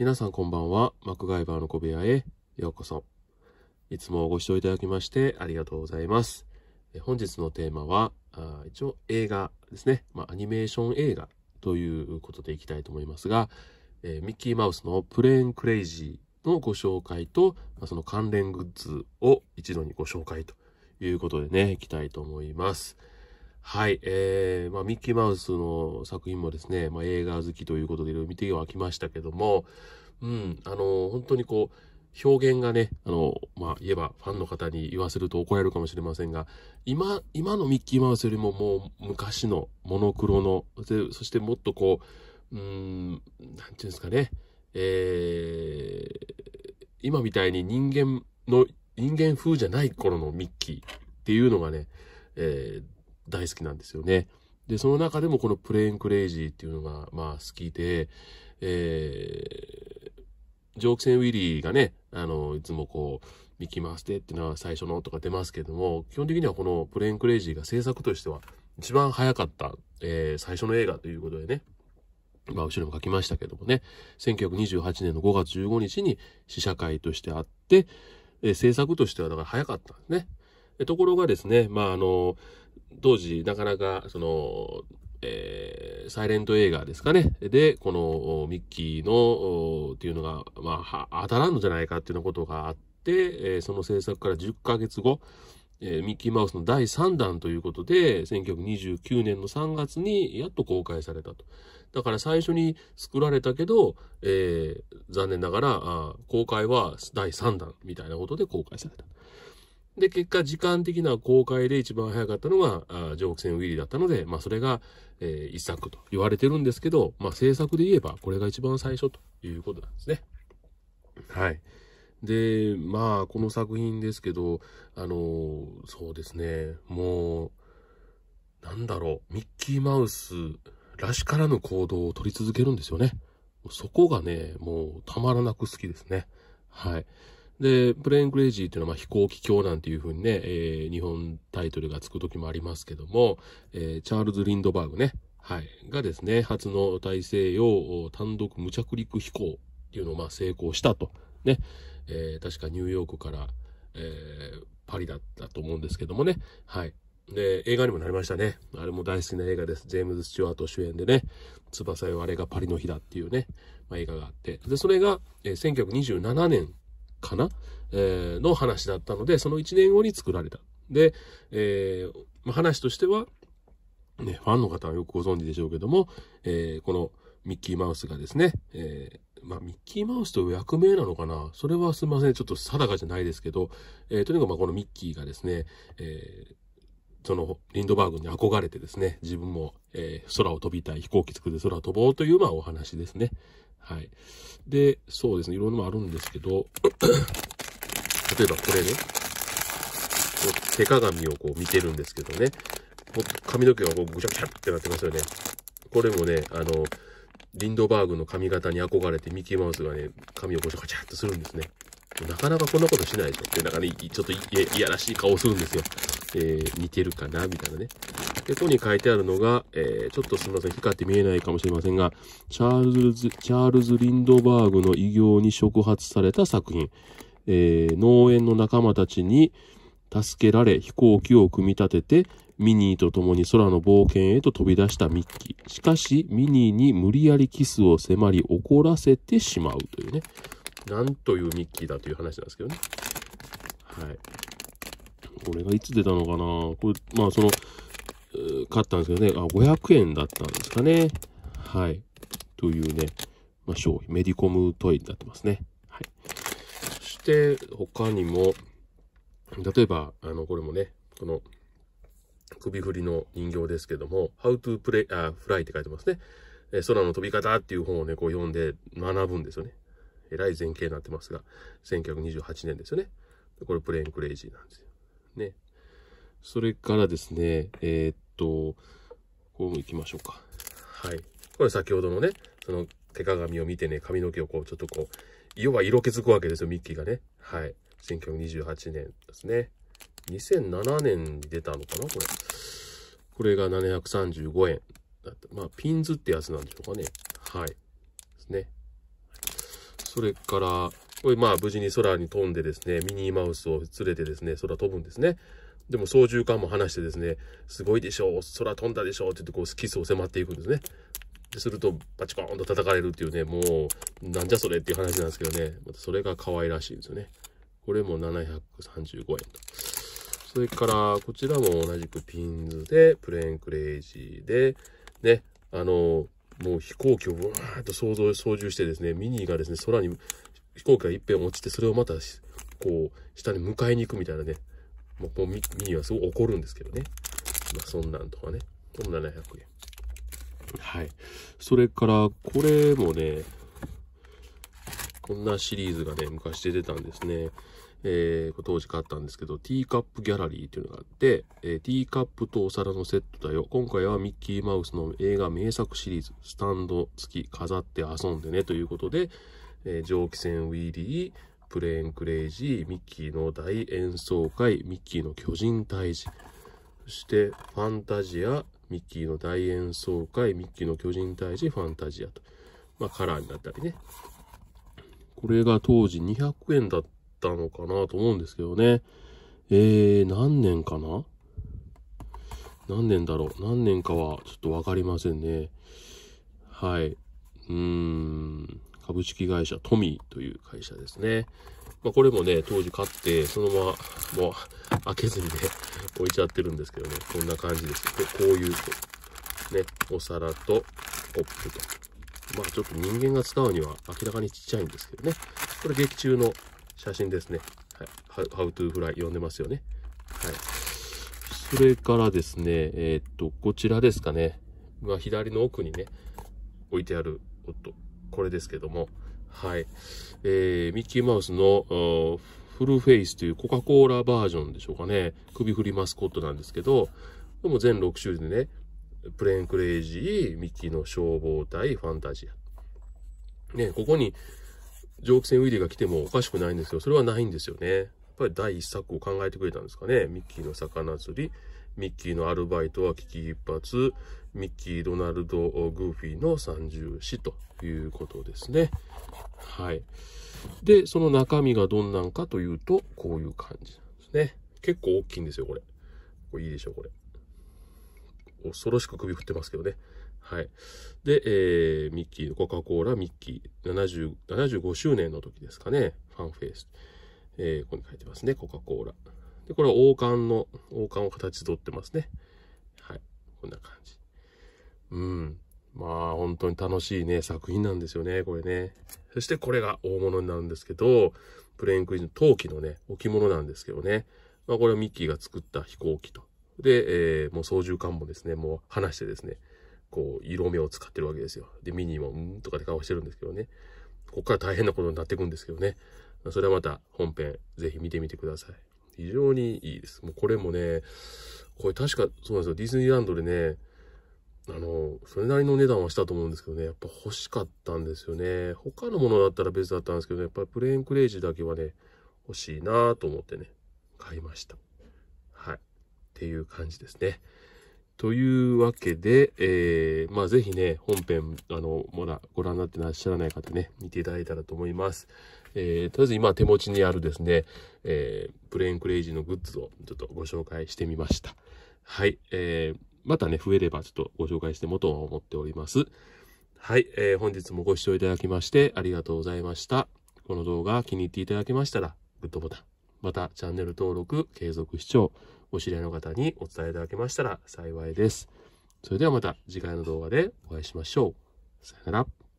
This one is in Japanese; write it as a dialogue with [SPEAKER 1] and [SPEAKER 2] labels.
[SPEAKER 1] 皆さんこんばんは。マクガイバーの小部屋へようこそ。いつもご視聴いただきましてありがとうございます。本日のテーマは、あ一応映画ですね。まあ、アニメーション映画ということでいきたいと思いますが、えー、ミッキーマウスのプレーンクレイジーのご紹介と、まあ、その関連グッズを一度にご紹介ということでね、いきたいと思います。はい、えー、まあ、ミッキーマウスの作品もですね、まあ、映画好きということでいろいろ見てはきましたけども、うん、あの、本当にこう、表現がね、あの、まあ、言えばファンの方に言わせると怒られるかもしれませんが、今、今のミッキーマウスよりももう昔のモノクロの、そしてもっとこう、うん、なんていうんですかね、えー、今みたいに人間の、人間風じゃない頃のミッキーっていうのがね、えー大好きなんですよね。で、その中でもこのプレーンクレイジーっていうのが、まあ好きで、えー、ジョークセンウィリーがね、あの、いつもこう、ミキマステっていうのは最初のとか出ますけども、基本的にはこのプレーンクレイジーが制作としては一番早かった、えー、最初の映画ということでね、まあ後ろも書きましたけどもね、1928年の5月15日に試写会としてあって、えー、制作としてはだから早かったんですね。ところがですね、まああの、当時、なかなか、その、えー、サイレント映画ですかね。で、このミッキーの、っていうのが、まあ、当たらんのじゃないかっていうようなことがあって、えー、その制作から10ヶ月後、えー、ミッキーマウスの第3弾ということで、1929年の3月にやっと公開されたと。だから最初に作られたけど、えー、残念ながら、公開は第3弾みたいなことで公開された。で、結果、時間的な公開で一番早かったのが、ジョークセンウィリーだったので、まあ、それが、えー、一作と言われてるんですけど、まあ、制作で言えば、これが一番最初ということなんですね。はい。で、まあ、この作品ですけど、あの、そうですね、もう、なんだろう、ミッキーマウスらしからぬ行動を取り続けるんですよね。そこがね、もうたまらなく好きですね。はい。で、プレーンクレイジーっていうのは、まあ、飛行機卿なんていうふうにね、えー、日本タイトルがつく時もありますけども、えー、チャールズ・リンドバーグね、はい、がですね、初の大西洋単独無着陸飛行っていうのをまあ成功したと。ね、えー、確かニューヨークから、えー、パリだったと思うんですけどもね、はい。で、映画にもなりましたね。あれも大好きな映画です。ジェームズ・スチュワート主演でね、翼よあれがパリの日だっていうね、まあ、映画があって。で、それが、えー、1927年かな、えー、の話だったので、その1年後に作られた。で、えー、まあ、話としては、ね、ファンの方はよくご存知でしょうけども、えー、このミッキーマウスがですね、えー、まあ、ミッキーマウスという役名なのかなそれはすみません。ちょっと定かじゃないですけど、えー、とにかくまあこのミッキーがですね、えー、そのリンドバーグに憧れてですね、自分も、えー、空を飛びたい、飛行機作って空を飛ぼうという、まあ、お話ですね。はい。で、そうですね、いろんなのもあるんですけど、例えばこれね、手鏡をこう見てるんですけどね、髪の毛がこうぐちゃぐちゃってなってますよね。これもね、あの、リンドバーグの髪型に憧れてミッキーマウスがね、髪をごちゃごちゃっとするんですね。なかなかこんなことしないでしょって、なんかね、ちょっといやらしい顔をするんですよ。えー、似てるかなみたいなね。で、ここに書いてあるのが、えー、ちょっとすみません、光って見えないかもしれませんが、チャールズ、チャールズ・リンドバーグの偉業に触発された作品、えー、農園の仲間たちに助けられ、飛行機を組み立てて、ミニーと共に空の冒険へと飛び出したミッキー。しかし、ミニーに無理やりキスを迫り怒らせてしまうというね。なんというミッキーだという話なんですけどね。はい。これがいつ出たのかなこれ、まあその、買ったんですけどね、あ、500円だったんですかね。はい。というね、まあ、商品、メディコムトイになってますね。はい。そして、他にも、例えば、あの、これもね、この、首振りの人形ですけども、How to play, あ、fly って書いてますね。え空の飛び方っていう本をね、こう読んで学ぶんですよね。えらい前景になってますが、1928年ですよね。これプレインクレイジーなんですよ。ね。それからですね、えー、と、こう行きましょうか。はい。これ先ほどのね、その手鏡を見てね、髪の毛をこう、ちょっとこう、要は色気づくわけですよ、ミッキーがね。はい。1928年ですね。2007年に出たのかなこれ。これが735円。まあ、ピンズってやつなんでしょうかね。はい。ですね。それから、これまあ無事に空に飛んでですね、ミニーマウスを連れてですね、空飛ぶんですね。でも操縦桿も離してですね、すごいでしょう、空飛んだでしょうって言ってこうキスを迫っていくんですね。すると、バチコーンと叩かれるっていうね、もう、なんじゃそれっていう話なんですけどね。またそれが可愛らしいんですよね。これも735円と。それから、こちらも同じくピンズで、プレーンクレイジーで、ね、あの、もう飛行機をわーっと想像、操縦してですね、ミニーがですね、空に飛行機がいっぺん落ちて、それをまた、こう、下に迎えに行くみたいなね、もうこ見にはすごい怒るんですけどね。まあ、そんなんとかね。この700円。はい。それから、これもね、こんなシリーズがね、昔出てたんですね。えー、当時買ったんですけど、ティーカップギャラリーというのがあって、えー、ティーカップとお皿のセットだよ。今回はミッキーマウスの映画名作シリーズ、スタンド付き、飾って遊んでねということで、えー、蒸気船ウィーリー、プレーンクレイジー、ミッキーの大演奏会、ミッキーの巨人退治、そしてファンタジア、ミッキーの大演奏会、ミッキーの巨人退治、ファンタジアと、まあ、カラーになったりね。これが当時200円だったのかなと思うんですけどね。えー、何年かな何年だろう何年かはちょっとわかりませんね。はい。うーん。株式会社トミーという会社ですね。まあ、これもね、当時買って、そのまま、もう、開けずにね、置いちゃってるんですけどね、こんな感じです。ここういう、ね、お皿とコップと。まあ、ちょっと人間が使うには明らかにちっちゃいんですけどね。これ劇中の写真ですね。はい。How to Fly 呼んでますよね。はい。それからですね、えー、っと、こちらですかね。まあ、左の奥にね、置いてある、おっと、これですけども、はい。えー、ミッキーマウスのフルフェイスというコカ・コーラバージョンでしょうかね。首振りマスコットなんですけど、でも全6種類でね、プレーンクレイジー、ミッキーの消防隊、ファンタジア。ね、ここに蒸気船ウィリーが来てもおかしくないんですけど、それはないんですよね。やっぱり第一作を考えてくれたんですかね。ミッキーの魚釣り、ミッキーのアルバイトは危機一髪、ミッキー、ドナルド、グーフィーの三重詩ということですね。はい。で、その中身がどんなんかというと、こういう感じなんですね。結構大きいんですよ、これ。これいいでしょ、う、これ。恐ろしく首振ってますけどね。はい。で、えー、ミッキー、コカ・コーラ、ミッキー、7 75周年の時ですかね。ファンフェイス。えー、ここに書いてますね、コカ・コーラ。で、これは王冠の、王冠を形取ってますね。はい。こんな感じ。うん。まあ、本当に楽しいね、作品なんですよね、これね。そしてこれが大物になるんですけど、プレインクイズの陶器のね、置物なんですけどね。まあ、これはミッキーが作った飛行機と。で、えー、もう操縦桿もですね、もう離してですね、こう、色目を使ってるわけですよ。で、ミニーも、うんとかで顔してるんですけどね。ここから大変なことになっていくんですけどね。それはまた本編、ぜひ見てみてください。非常にいいです。もうこれもね、これ確かそうなんですよ。ディズニーランドでね、あの、それなりの値段はしたと思うんですけどね、やっぱ欲しかったんですよね。他のものだったら別だったんですけど、ね、やっぱりプレーンクレイジーだけはね、欲しいなと思ってね、買いました。はい。っていう感じですね。というわけで、えー、まあぜひね、本編、あの、まだご覧になってらっしゃらない方ね、見ていただいたらと思います。えー、とりあえず今手持ちにあるですね、えー、プレーンクレイジーのグッズをちょっとご紹介してみました。はい、えー、またね、増えればちょっとご紹介してもとは思っております。はい、えー、本日もご視聴いただきましてありがとうございました。この動画気に入っていただけましたら、グッドボタン、またチャンネル登録、継続視聴、お知り合いの方にお伝えいただけましたら幸いです。それではまた次回の動画でお会いしましょう。さよなら。